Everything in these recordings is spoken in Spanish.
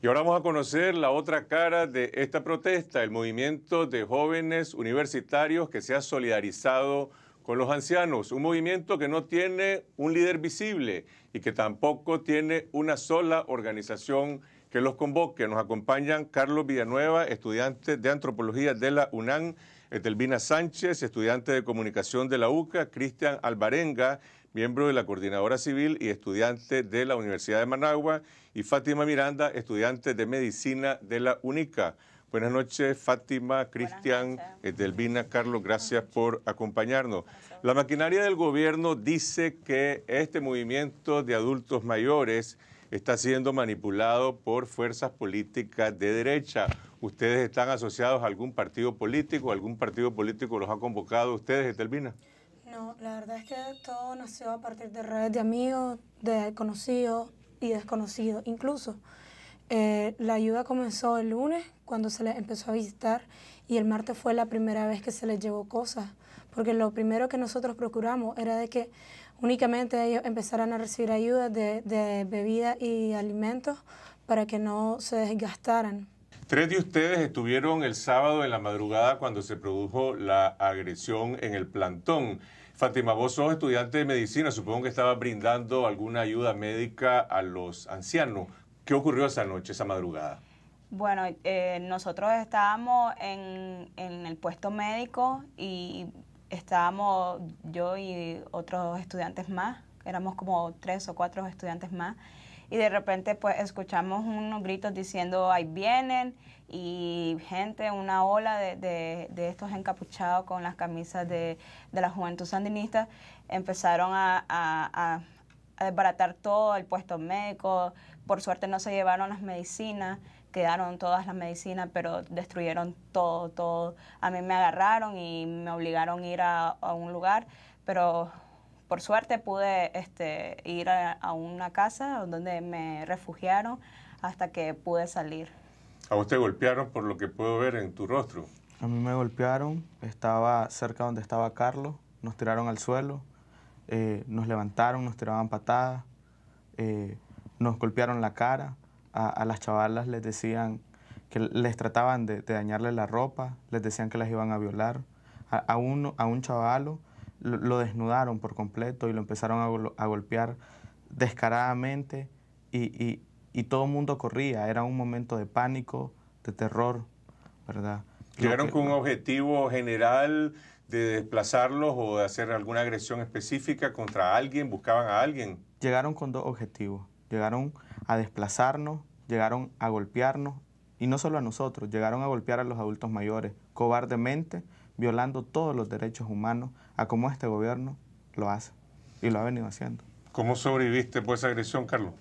Y ahora vamos a conocer la otra cara de esta protesta, el movimiento de jóvenes universitarios que se ha solidarizado con los ancianos, un movimiento que no tiene un líder visible y que tampoco tiene una sola organización que los convoque. Nos acompañan Carlos Villanueva, estudiante de antropología de la UNAM, Edelvina Sánchez, estudiante de comunicación de la UCA, Cristian Albarenga, miembro de la Coordinadora Civil y estudiante de la Universidad de Managua, y Fátima Miranda, estudiante de medicina de la UNICA. Buenas noches, Fátima, Cristian, Edelvina, Carlos, gracias por acompañarnos. La maquinaria del gobierno dice que este movimiento de adultos mayores está siendo manipulado por fuerzas políticas de derecha. ¿Ustedes están asociados a algún partido político? ¿Algún partido político los ha convocado ustedes, termina No, la verdad es que todo nació a partir de redes de amigos, de conocidos y desconocidos. Incluso eh, la ayuda comenzó el lunes cuando se les empezó a visitar y el martes fue la primera vez que se les llevó cosas, porque lo primero que nosotros procuramos era de que Únicamente ellos empezaron a recibir ayuda de, bebidas y alimentos para que no se desgastaran. Tres de ustedes estuvieron el sábado en la madrugada cuando se produjo la agresión en el plantón. Fátima, vos sos estudiante de medicina, supongo que estaba brindando alguna ayuda médica a los ancianos. ¿Qué ocurrió esa noche, esa madrugada? Bueno, eh, nosotros estábamos en, el puesto médico y estábamos yo y otros estudiantes más, éramos como tres o cuatro estudiantes más, y de repente pues escuchamos unos gritos diciendo ahí vienen y gente, una ola de, estos encapuchados con las camisas de, la juventud sandinista empezaron a, a, desbaratar todo el puesto médico, por suerte no se llevaron las medicinas, quedaron todas las medicinas, pero destruyeron todo, todo. A mí me agarraron y me obligaron a ir a, un lugar, pero por suerte pude este, ir a, una casa donde me refugiaron hasta que pude salir. ¿A usted golpearon por lo que puedo ver en tu rostro? A mí me golpearon, estaba cerca donde estaba Carlos, nos tiraron al suelo, eh, nos levantaron, nos tiraban patadas, eh, nos golpearon la cara, a, las chavalas les decían que les trataban de, de, dañarle la ropa, les decían que las iban a violar. A, a un chavalo lo, desnudaron por completo y lo empezaron a, golpear descaradamente y, y, y todo el mundo corría. Era un momento de pánico, de terror, ¿verdad? Llegaron con un objetivo general de desplazarlos o de hacer alguna agresión específica contra alguien, buscaban a alguien. Llegaron con dos objetivos. Llegaron a desplazarnos, llegaron a golpearnos, y no solo a nosotros, llegaron a golpear a los adultos mayores, cobardemente, violando todos los derechos humanos, a como este gobierno lo hace y lo ha venido haciendo. ¿Cómo sobreviviste por pues, esa agresión, Carlos?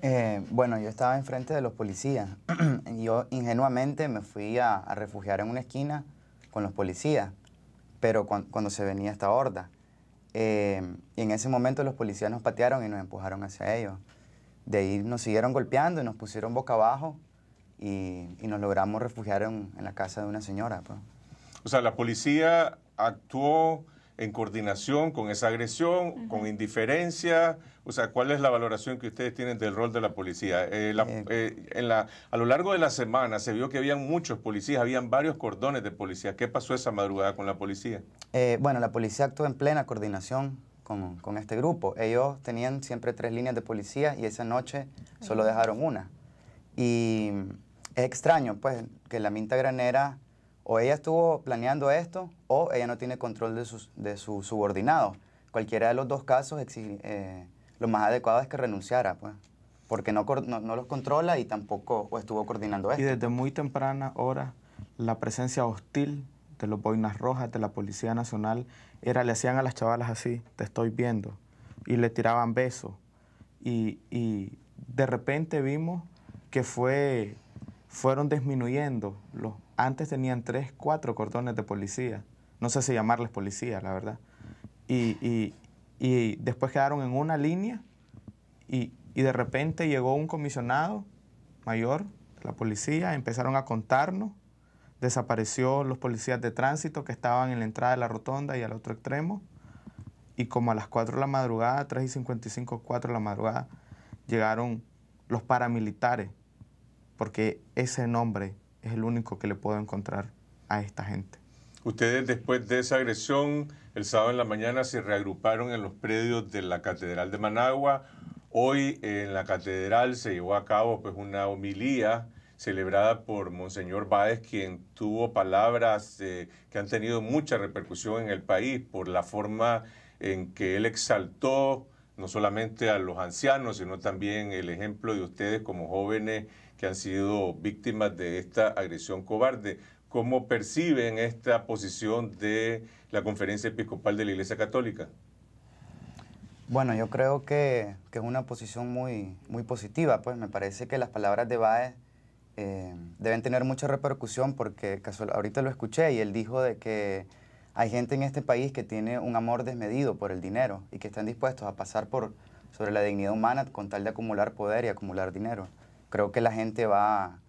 Eh, bueno, yo estaba enfrente de los policías. yo ingenuamente me fui a, refugiar en una esquina con los policías, pero cuando se venía esta horda. Eh, y en ese momento los policías nos patearon y nos empujaron hacia ellos de ahí nos siguieron golpeando y nos pusieron boca abajo y, nos logramos refugiar en, la casa de una señora. Pues. O sea, la policía actuó en coordinación con esa agresión, con indiferencia? O sea, ¿cuál es la valoración que ustedes tienen del rol de la policía? Eh, eh. Eh, a lo largo de la semana se vio que habían muchos policías, habían varios cordones de policía. ¿Qué pasó esa madrugada con la policía? bueno, la policía actuó en plena coordinación con, este grupo. Ellos tenían siempre tres líneas de policía y esa noche solo dejaron una. Y es extraño, pues, que la Minta Granera o ella estuvo planeando esto o ella no tiene control de sus, de subordinados. Cualquiera de los dos casos eh, lo más adecuado es que renunciara, pues, porque no, no, los controla y tampoco estuvo coordinando esto. Y desde muy temprana hora, la presencia hostil de los Boinas Rojas, de la Policía Nacional, era le hacían a las chavalas así, te estoy viendo, y le tiraban besos. Y, de repente vimos que fue, fueron disminuyendo. Los, antes tenían tres, cuatro cordones de policía. No sé si llamarles policía, la verdad. Y, después quedaron en una línea y, y de repente llegó un comisionado mayor, la policía, empezaron a contarnos Desapareció los policías de tránsito que estaban en la entrada de la rotonda y al otro extremo. Y como a las 4 de la madrugada, 3 y 55, 4 de la madrugada, llegaron los paramilitares, porque ese nombre es el único que le puedo encontrar a esta gente. Ustedes después de esa agresión, el sábado en la mañana se reagruparon en los predios de la Catedral de Managua. Hoy en la Catedral se llevó a cabo pues, una homilía celebrada por Monseñor Báez, quien tuvo palabras eh, que han tenido mucha repercusión en el país por la forma en que él exaltó no solamente a los ancianos, sino también el ejemplo de ustedes como jóvenes que han sido víctimas de esta agresión cobarde. ¿Cómo perciben esta posición de la Conferencia Episcopal de la Iglesia Católica? Bueno, yo creo que, es una posición muy, muy positiva, pues me parece que las palabras de Baez eh, deben tener mucha repercusión porque casual, ahorita lo escuché y él dijo de que hay gente en este país que tiene un amor desmedido por el dinero y que están dispuestos a pasar por sobre la dignidad humana con tal de acumular poder y acumular dinero. Creo que la gente va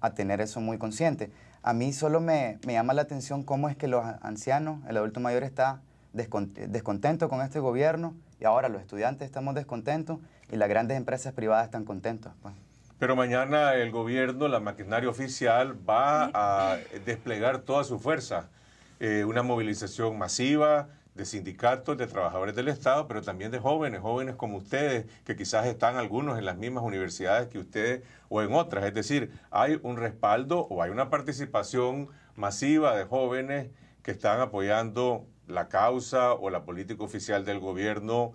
a tener eso muy consciente. A mí solo me, llama la atención cómo es que los ancianos, el adulto mayor está descontento con este gobierno y ahora los estudiantes estamos descontentos y las grandes empresas privadas están contentos. Pues. Pero mañana el gobierno, la maquinaria oficial, va a desplegar toda su fuerza. Eh, una movilización masiva de sindicatos, de trabajadores del Estado, pero también de jóvenes, jóvenes como ustedes, que quizás están algunos en las mismas universidades que ustedes o en otras. Es decir, hay un respaldo o hay una participación masiva de jóvenes que están apoyando la causa o la política oficial del gobierno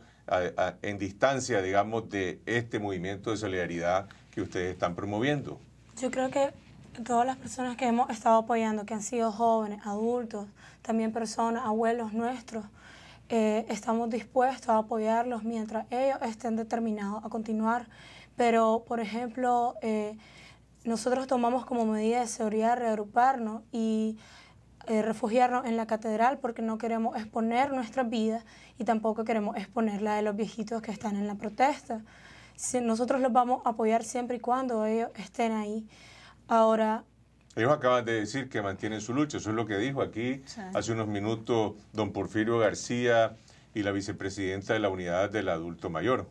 en distancia, digamos, de este movimiento de solidaridad que ustedes están promoviendo. Yo creo que todas las personas que hemos estado apoyando, que han sido jóvenes, adultos, también personas, abuelos nuestros, eh, estamos dispuestos a apoyarlos mientras ellos estén determinados a continuar. Pero, por ejemplo, eh, nosotros tomamos como medida de seguridad reagruparnos y eh, refugiarnos en la catedral porque no queremos exponer nuestra vida y tampoco queremos exponer la de los viejitos que están en la protesta nosotros los vamos a apoyar siempre y cuando ellos estén ahí. Ahora... Ellos acaban de decir que mantienen su lucha, eso es lo que dijo aquí hace unos minutos don Porfirio García y la vicepresidenta de la unidad del adulto mayor.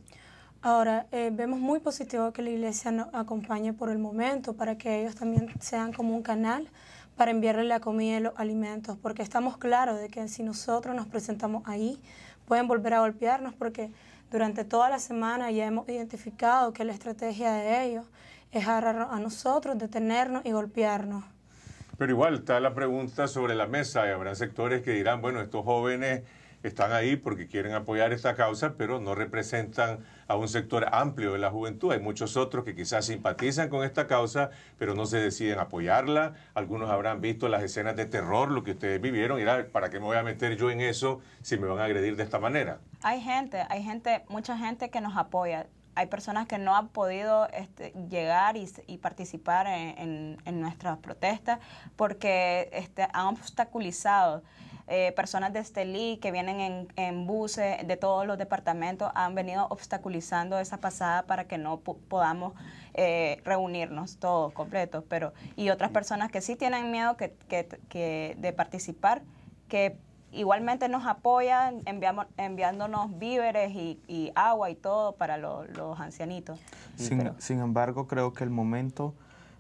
Ahora, eh, vemos muy positivo que la iglesia nos acompañe por el momento para que ellos también sean como un canal para enviarle la comida y los alimentos, porque estamos claros de que si nosotros nos presentamos ahí, pueden volver a golpearnos porque durante toda la semana ya hemos identificado que la estrategia de ellos es agarrar a nosotros, detenernos y golpearnos. Pero igual está la pregunta sobre la mesa y habrá sectores que dirán, bueno, estos jóvenes están ahí porque quieren apoyar esta causa, pero no representan a un sector amplio de la juventud. Hay muchos otros que quizás simpatizan con esta causa, pero no se deciden apoyarla. Algunos habrán visto las escenas de terror, lo que ustedes vivieron, y era, ¿para qué me voy a meter yo en eso si me van a agredir de esta manera? Hay gente, hay gente, mucha gente que nos apoya. Hay personas que no han podido este, llegar y, participar en, nuestras protestas porque este, han obstaculizado. Eh, personas de Estelí que vienen en, en, buses de todos los departamentos han venido obstaculizando esa pasada para que no podamos eh, reunirnos todos completos. Pero, y otras personas que sí tienen miedo que, que, de participar, que igualmente nos apoyan enviamos, enviándonos víveres y, agua y todo para los ancianitos. Sin, embargo, creo que el momento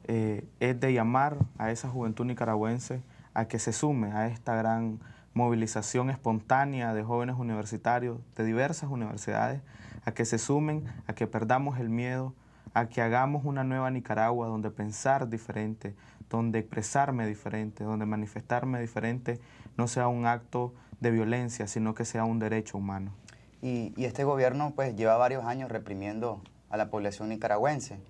eh, es de llamar a esa juventud nicaragüense a que se sume a esta gran movilización espontánea de jóvenes universitarios de diversas universidades, a que se sumen, a que perdamos el miedo, a que hagamos una nueva Nicaragua donde pensar diferente, donde expresarme diferente, donde manifestarme diferente no sea un acto de violencia, sino que sea un derecho humano. Y, este gobierno pues lleva varios años reprimiendo a la población nicaragüense.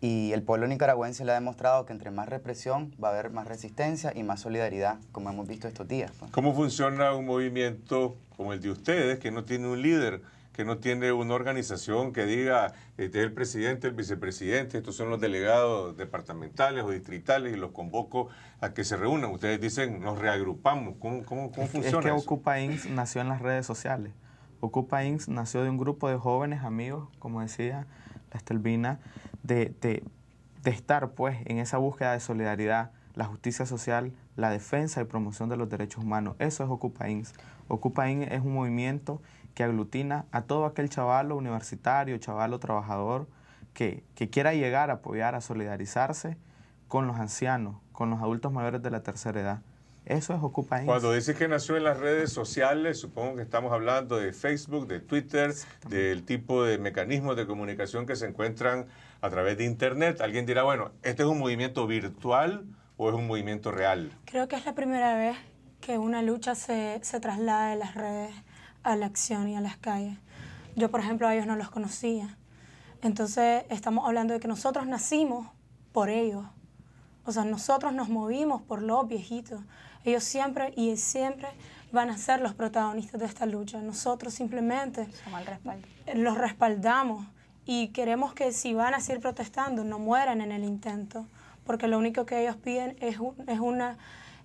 Y el pueblo nicaragüense le ha demostrado que entre más represión va a haber más resistencia y más solidaridad, como hemos visto estos días. Pues. ¿Cómo funciona un movimiento como el de ustedes, que no tiene un líder, que no tiene una organización que diga, este es el presidente, el vicepresidente, estos son los delegados departamentales o distritales y los convoco a que se reúnan? Ustedes dicen, nos reagrupamos. ¿Cómo, cómo, cómo es, funciona? que Ocupa Inc. nació en las redes sociales. Ocupa Inc. nació de un grupo de jóvenes amigos, como decía la estelvina de, estar pues en esa búsqueda de solidaridad, la justicia social, la defensa y promoción de los derechos humanos. Eso es Ocupa Ocupa INS es un movimiento que aglutina a todo aquel chavalo universitario, chavalo trabajador que, que, quiera llegar a apoyar, a solidarizarse con los ancianos, con los adultos mayores de la tercera edad. Eso es Ocupa Cuando dices que nació en las redes sociales, supongo que estamos hablando de Facebook, de Twitter, del tipo de mecanismos de comunicación que se encuentran a través de Internet. Alguien dirá, bueno, ¿este es un movimiento virtual o es un movimiento real? Creo que es la primera vez que una lucha se, se traslada de las redes a la acción y a las calles. Yo, por ejemplo, a ellos no los conocía. Entonces, estamos hablando de que nosotros nacimos por ellos, o sea, nosotros nos movimos por los viejitos. Ellos siempre y siempre van a ser los protagonistas de esta lucha. Nosotros simplemente los respaldamos y queremos que si van a seguir protestando no mueran en el intento, porque lo único que ellos piden es, una,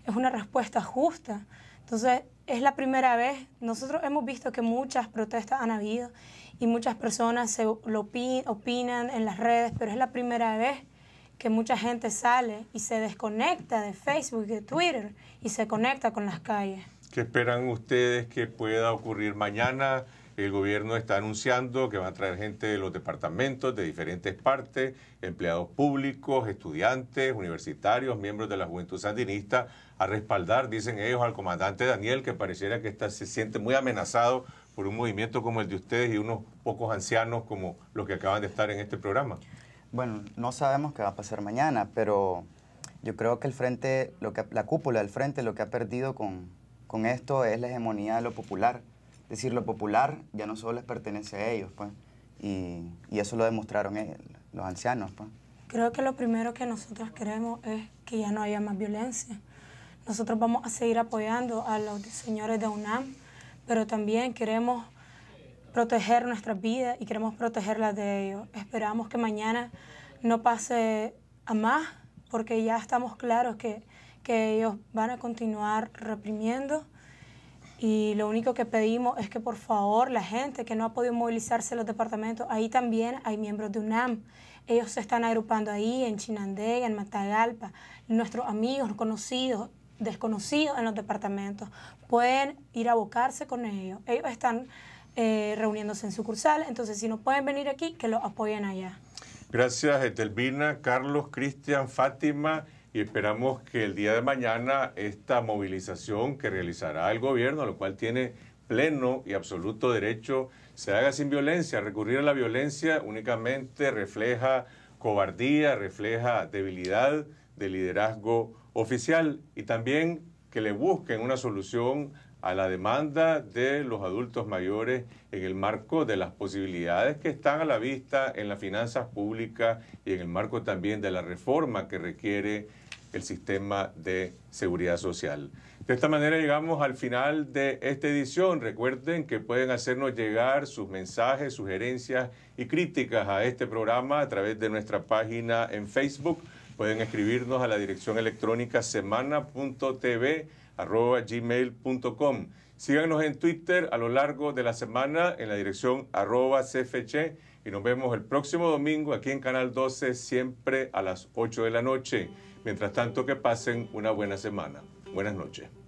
es una respuesta justa. Entonces, es la primera vez, nosotros hemos visto que muchas protestas han habido y muchas personas se lo opinan en las redes, pero es la primera vez que mucha gente sale y se desconecta de Facebook de Twitter y se conecta con las calles. ¿Qué esperan ustedes que pueda ocurrir mañana? El gobierno está anunciando que va a traer gente de los departamentos, de diferentes partes, empleados públicos, estudiantes, universitarios, miembros de la juventud sandinista, a respaldar, dicen ellos, al comandante Daniel, que pareciera que está, se siente muy amenazado por un movimiento como el de ustedes y unos pocos ancianos como los que acaban de estar en este programa. Bueno, no sabemos qué va a pasar mañana, pero yo creo que el frente, lo que, la cúpula del frente lo que ha perdido con, esto es la hegemonía de lo popular. Es decir, lo popular ya no solo les pertenece a ellos, pues, y, eso lo demostraron los ancianos. Pues. Creo que lo primero que nosotros queremos es que ya no haya más violencia. Nosotros vamos a seguir apoyando a los señores de UNAM, pero también queremos proteger nuestras vidas y queremos protegerlas de ellos. Esperamos que mañana no pase a más, porque ya estamos claros que, que ellos van a continuar reprimiendo. Y lo único que pedimos es que por favor la gente que no ha podido movilizarse en los departamentos, ahí también hay miembros de UNAM. Ellos se están agrupando ahí en Chinandega, en Matagalpa. Nuestros amigos, conocidos, desconocidos en los departamentos pueden ir a abocarse con ellos. Ellos están eh, reuniéndose en sucursal. Entonces, si no pueden venir aquí, que lo apoyen allá. Gracias, Etelvina, Carlos, Cristian, Fátima. Y esperamos que el día de mañana esta movilización que realizará el gobierno, lo cual tiene pleno y absoluto derecho, se haga sin violencia. Recurrir a la violencia únicamente refleja cobardía, refleja debilidad de liderazgo oficial y también que le busquen una solución a la demanda de los adultos mayores en el marco de las posibilidades que están a la vista en las finanzas públicas y en el marco también de la reforma que requiere el sistema de seguridad social. De esta manera llegamos al final de esta edición. Recuerden que pueden hacernos llegar sus mensajes, sugerencias y críticas a este programa a través de nuestra página en Facebook. Pueden escribirnos a la dirección electrónica semana.tv arroba gmail.com. Síganos en Twitter a lo largo de la semana en la dirección arroba cfc y nos vemos el próximo domingo aquí en Canal 12, siempre a las 8 de la noche. Mientras tanto, que pasen una buena semana. Buenas noches.